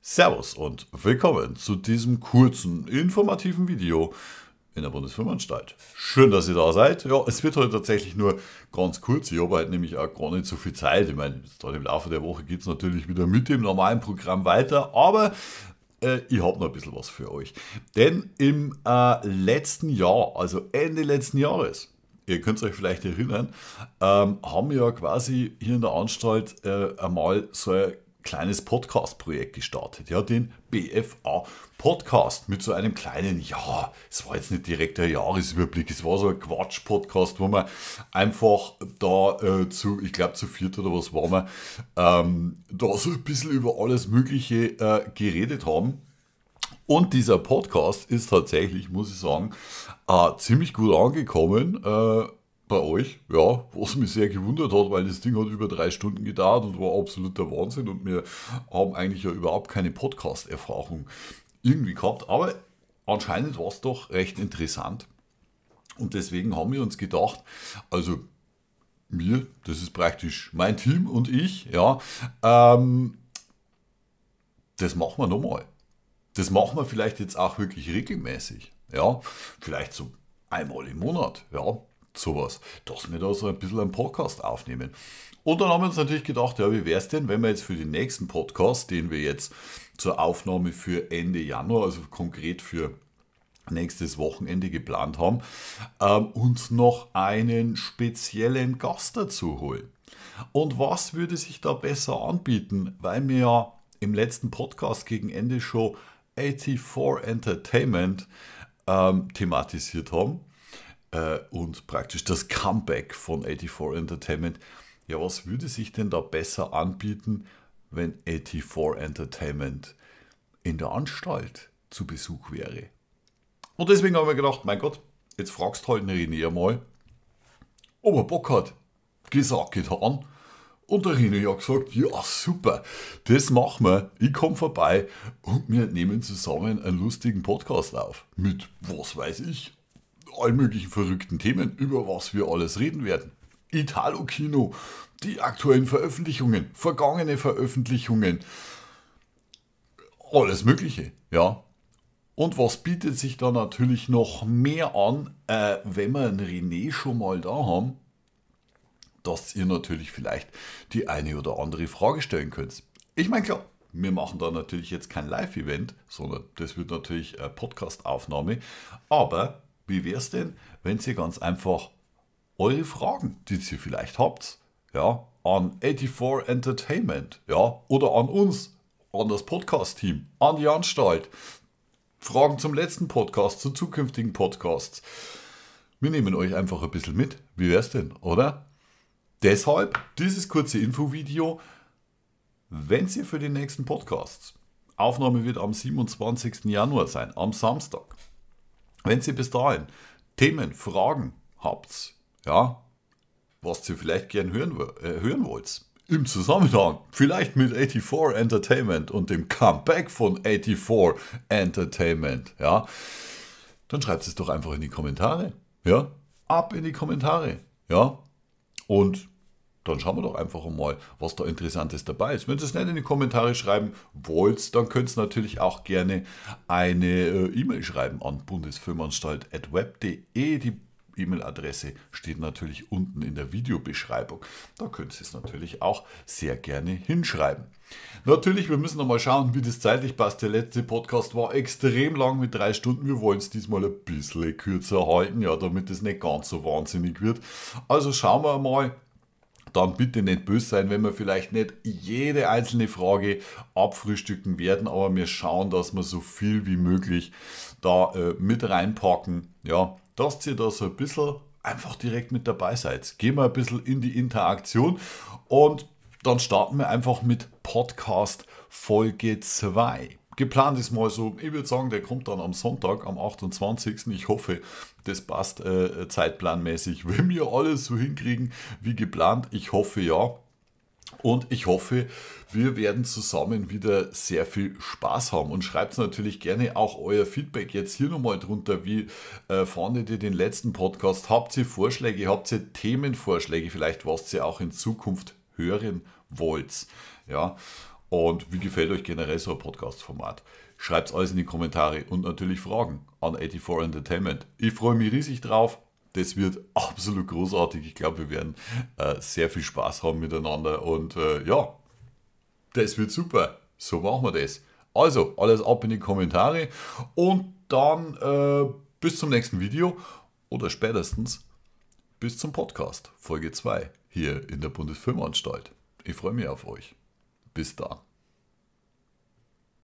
Servus und willkommen zu diesem kurzen, informativen Video in der Bundesfirmenanstalt. Schön, dass ihr da seid. Ja, es wird heute tatsächlich nur ganz kurz. Ich habe halt nämlich auch gar nicht so viel Zeit. Ich meine, dann im Laufe der Woche geht es natürlich wieder mit dem normalen Programm weiter, aber äh, ich habe noch ein bisschen was für euch. Denn im äh, letzten Jahr, also Ende letzten Jahres, ihr könnt es euch vielleicht erinnern, ähm, haben wir ja quasi hier in der Anstalt äh, einmal so ein kleines Podcast-Projekt gestartet, ja, den BFA Podcast mit so einem kleinen, ja, es war jetzt nicht direkt der Jahresüberblick, es war so ein Quatsch-Podcast, wo man einfach da äh, zu, ich glaube zu viert oder was war man, ähm, da so ein bisschen über alles Mögliche äh, geredet haben. Und dieser Podcast ist tatsächlich, muss ich sagen, äh, ziemlich gut angekommen. Äh, bei euch, ja, was mich sehr gewundert hat, weil das Ding hat über drei Stunden gedauert und war absoluter Wahnsinn und wir haben eigentlich ja überhaupt keine Podcast-Erfahrung irgendwie gehabt, aber anscheinend war es doch recht interessant und deswegen haben wir uns gedacht, also mir, das ist praktisch mein Team und ich, ja, ähm, das machen wir nochmal. Das machen wir vielleicht jetzt auch wirklich regelmäßig, ja, vielleicht so einmal im Monat, ja, sowas, dass wir da so ein bisschen einen Podcast aufnehmen. Und dann haben wir uns natürlich gedacht, ja, wie wäre es denn, wenn wir jetzt für den nächsten Podcast, den wir jetzt zur Aufnahme für Ende Januar, also konkret für nächstes Wochenende geplant haben, ähm, uns noch einen speziellen Gast dazu holen. Und was würde sich da besser anbieten, weil wir ja im letzten Podcast gegen Ende schon 84 Entertainment ähm, thematisiert haben äh, und praktisch das Comeback von 84 Entertainment. Ja, was würde sich denn da besser anbieten, wenn 84 Entertainment in der Anstalt zu Besuch wäre? Und deswegen haben wir gedacht, mein Gott, jetzt fragst du halt den René einmal, ob er Bock hat. Gesagt, getan. Und der René hat gesagt, ja super, das machen wir. Ich komme vorbei und wir nehmen zusammen einen lustigen Podcast auf. Mit was weiß ich, all möglichen verrückten Themen, über was wir alles reden werden. Italo-Kino, die aktuellen Veröffentlichungen, vergangene Veröffentlichungen, alles Mögliche, ja. Und was bietet sich da natürlich noch mehr an, äh, wenn wir einen René schon mal da haben, dass ihr natürlich vielleicht die eine oder andere Frage stellen könnt. Ich meine, klar, wir machen da natürlich jetzt kein Live-Event, sondern das wird natürlich eine Podcast-Aufnahme, aber wie wäre es denn, wenn Sie ganz einfach eure Fragen, die Sie vielleicht habt, ja, an 84 Entertainment, ja, oder an uns, an das Podcast-Team, an die Anstalt, Fragen zum letzten Podcast, zu zukünftigen Podcasts. Wir nehmen euch einfach ein bisschen mit. Wie wäre es denn, oder? Deshalb dieses kurze Infovideo. Wenn Sie für den nächsten Podcast, Aufnahme wird am 27. Januar sein, am Samstag, wenn Sie bis dahin Themen, Fragen habt, ja, was Sie vielleicht gern hören, äh, hören wollt, im Zusammenhang vielleicht mit 84 Entertainment und dem Comeback von 84 Entertainment, ja, dann schreibt es doch einfach in die Kommentare, ja, ab in die Kommentare, ja, und dann schauen wir doch einfach mal, was da Interessantes dabei ist. Wenn Sie es nicht in die Kommentare schreiben wollt, dann könnt ihr natürlich auch gerne eine äh, E-Mail schreiben an bundesfilmanstalt.web.de. Die E-Mail-Adresse steht natürlich unten in der Videobeschreibung. Da könnt ihr es natürlich auch sehr gerne hinschreiben. Natürlich, wir müssen nochmal schauen, wie das zeitlich passt. Der letzte Podcast war extrem lang mit drei Stunden. Wir wollen es diesmal ein bisschen kürzer halten, ja, damit es nicht ganz so wahnsinnig wird. Also schauen wir mal, dann bitte nicht böse sein, wenn wir vielleicht nicht jede einzelne Frage abfrühstücken werden, aber wir schauen, dass wir so viel wie möglich da äh, mit reinpacken. Ja, dass ihr da so ein bisschen einfach direkt mit dabei seid. Gehen wir ein bisschen in die Interaktion und dann starten wir einfach mit Podcast Folge 2 geplant ist mal so. Ich würde sagen, der kommt dann am Sonntag, am 28. Ich hoffe, das passt äh, zeitplanmäßig. Wenn wir alles so hinkriegen wie geplant, ich hoffe ja. Und ich hoffe, wir werden zusammen wieder sehr viel Spaß haben. Und schreibt natürlich gerne auch euer Feedback jetzt hier nochmal drunter. Wie äh, fandet ihr den letzten Podcast? Habt ihr Vorschläge? Habt ihr Themenvorschläge? Vielleicht was ihr auch in Zukunft hören wollt. Ja, und wie gefällt euch generell so ein Podcast-Format? Schreibt es alles in die Kommentare und natürlich Fragen an 84 Entertainment. Ich freue mich riesig drauf. Das wird absolut großartig. Ich glaube, wir werden äh, sehr viel Spaß haben miteinander. Und äh, ja, das wird super. So machen wir das. Also, alles ab in die Kommentare und dann äh, bis zum nächsten Video oder spätestens bis zum Podcast, Folge 2, hier in der Bundesfilmanstalt. Ich freue mich auf euch. spist, da.